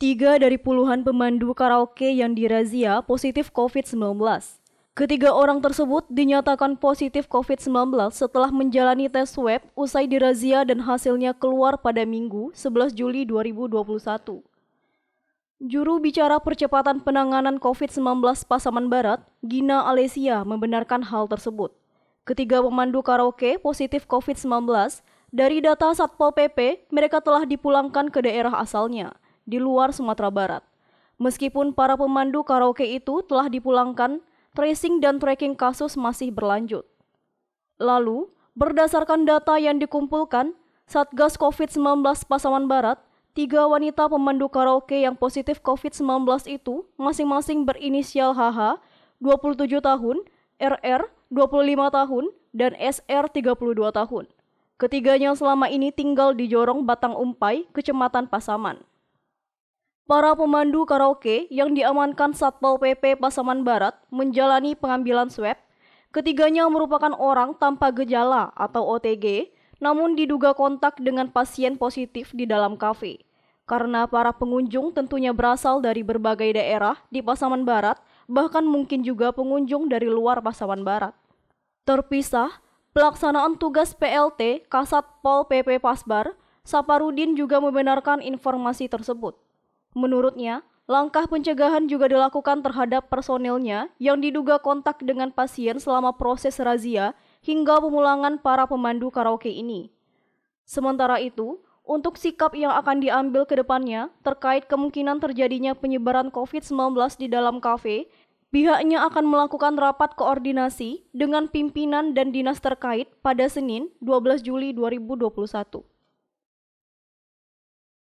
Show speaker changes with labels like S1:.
S1: Tiga dari puluhan pemandu karaoke yang dirazia positif COVID-19. Ketiga orang tersebut dinyatakan positif COVID-19 setelah menjalani tes swab usai dirazia dan hasilnya keluar pada Minggu 11 Juli 2021. Juru bicara percepatan penanganan COVID-19 Pasaman Barat, Gina Alesia, membenarkan hal tersebut. Ketiga pemandu karaoke positif COVID-19, dari data Satpol PP, mereka telah dipulangkan ke daerah asalnya di luar Sumatera Barat. Meskipun para pemandu karaoke itu telah dipulangkan, tracing dan tracking kasus masih berlanjut. Lalu, berdasarkan data yang dikumpulkan, Satgas COVID-19 Pasaman Barat, tiga wanita pemandu karaoke yang positif COVID-19 itu masing-masing berinisial HH, 27 tahun, RR, 25 tahun, dan SR 32 tahun. Ketiganya selama ini tinggal di Jorong Batang Umpai, Kecamatan Pasaman. Para pemandu karaoke yang diamankan Satpol PP Pasaman Barat menjalani pengambilan swab. Ketiganya merupakan orang tanpa gejala atau OTG, namun diduga kontak dengan pasien positif di dalam kafe. Karena para pengunjung tentunya berasal dari berbagai daerah di Pasaman Barat, bahkan mungkin juga pengunjung dari luar Pasaman Barat. Terpisah, pelaksanaan tugas PLT Kasat Pol PP Pasbar, Saparudin juga membenarkan informasi tersebut. Menurutnya, langkah pencegahan juga dilakukan terhadap personilnya yang diduga kontak dengan pasien selama proses razia hingga pemulangan para pemandu karaoke ini. Sementara itu, untuk sikap yang akan diambil ke depannya terkait kemungkinan terjadinya penyebaran COVID-19 di dalam kafe, pihaknya akan melakukan rapat koordinasi dengan pimpinan dan dinas terkait pada Senin 12 Juli 2021.